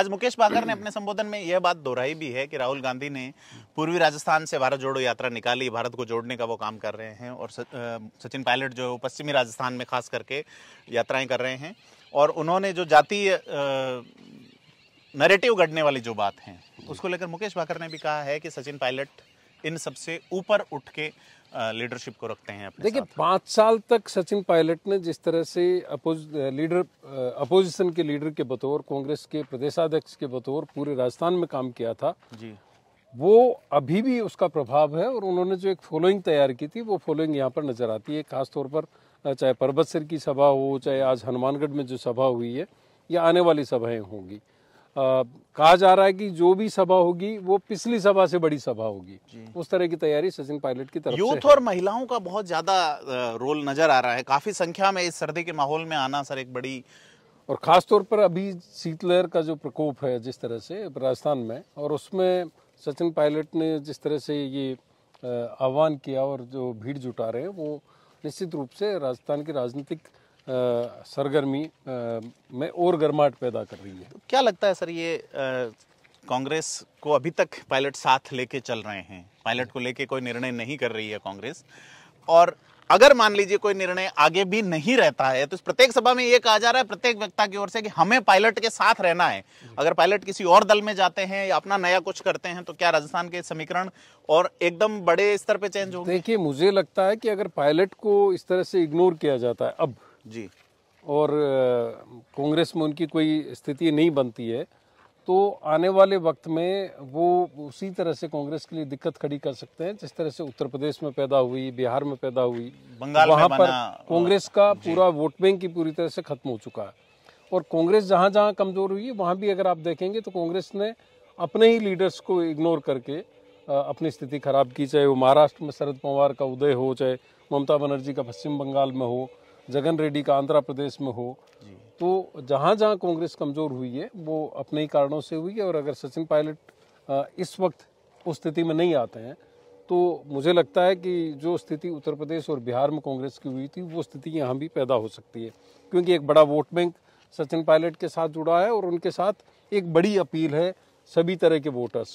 आज मुकेश बांगर ने अपने संबोधन में यह बात दोहराई भी है कि राहुल गांधी ने पूर्वी राजस्थान से भारत जोड़ो यात्रा निकाली भारत को जोड़ने का वो काम कर रहे हैं और सचिन पायलट जो पश्चिमी राजस्थान में खास करके यात्राएं कर रहे हैं और उन्होंने जो जातीय नरेटिव गढ़ने वाली जो बात है उसको लेकर मुकेश बाकर ने भी कहा है कि सचिन पायलट इन सबसे ऊपर उठ के लीडरशिप को रखते हैं देखिए पाँच साल तक सचिन पायलट ने जिस तरह से अपोज लीडर अपोजिशन के लीडर के बतौर कांग्रेस के प्रदेशाध्यक्ष के बतौर पूरे राजस्थान में काम किया था जी वो अभी भी उसका प्रभाव है और उन्होंने जो एक फॉलोइंग तैयार की थी वो फॉलोइंग यहाँ पर नजर आती है खासतौर पर चाहे पर्वत सिर की सभा हो चाहे आज हनुमानगढ़ में जो सभा हुई है या आने वाली सभाएं होंगी कहा जा रहा है कि जो भी सभा होगी वो पिछली सभा से बड़ी सभा होगी उस तरह की तैयारी सचिन पायलट की तरफ यूथ और महिलाओं का बहुत ज्यादा रोल नजर आ रहा है काफी संख्या में इस सर्दी के माहौल में आना सर एक बड़ी और खासतौर पर अभी शीतलहर का जो प्रकोप है जिस तरह से राजस्थान में और उसमें सचिन पायलट ने जिस तरह से ये आह्वान किया और जो भीड़ जुटा रहे हैं वो निश्चित रूप से राजस्थान की राजनीतिक सरगर्मी में और गर्माहट पैदा कर रही है तो क्या लगता है सर ये कांग्रेस को अभी तक पायलट साथ लेके चल रहे हैं पायलट को लेके कोई निर्णय नहीं कर रही है कांग्रेस और अगर मान लीजिए कोई निर्णय आगे भी नहीं रहता है तो प्रत्येक सभा में ये कहा जा रहा है प्रत्येक व्यक्ति की ओर से कि हमें पायलट के साथ रहना है अगर पायलट किसी और दल में जाते हैं या अपना नया कुछ करते हैं तो क्या राजस्थान के समीकरण और एकदम बड़े स्तर पे चेंज हो देखिए मुझे लगता है कि अगर पायलट को इस तरह से इग्नोर किया जाता है अब जी और कांग्रेस में उनकी कोई स्थिति नहीं बनती है तो आने वाले वक्त में वो उसी तरह से कांग्रेस के लिए दिक्कत खड़ी कर सकते हैं जिस तरह से उत्तर प्रदेश में पैदा हुई बिहार में पैदा हुई बंगाल वहाँ पर कांग्रेस का पूरा वोट बैंक की पूरी तरह से खत्म हो चुका है और कांग्रेस जहाँ जहाँ कमजोर हुई है वहाँ भी अगर आप देखेंगे तो कांग्रेस ने अपने ही लीडर्स को इग्नोर करके अपनी स्थिति खराब की चाहे वो महाराष्ट्र में शरद पवार का उदय हो चाहे ममता बनर्जी का पश्चिम बंगाल में हो जगन रेड्डी का आंध्र प्रदेश में हो तो जहाँ जहाँ कांग्रेस कमजोर हुई है वो अपने ही कारणों से हुई है और अगर सचिन पायलट इस वक्त उस स्थिति में नहीं आते हैं तो मुझे लगता है कि जो स्थिति उत्तर प्रदेश और बिहार में कांग्रेस की हुई थी वो स्थिति यहाँ भी पैदा हो सकती है क्योंकि एक बड़ा वोट बैंक सचिन पायलट के साथ जुड़ा है और उनके साथ एक बड़ी अपील है सभी तरह के वोटर्स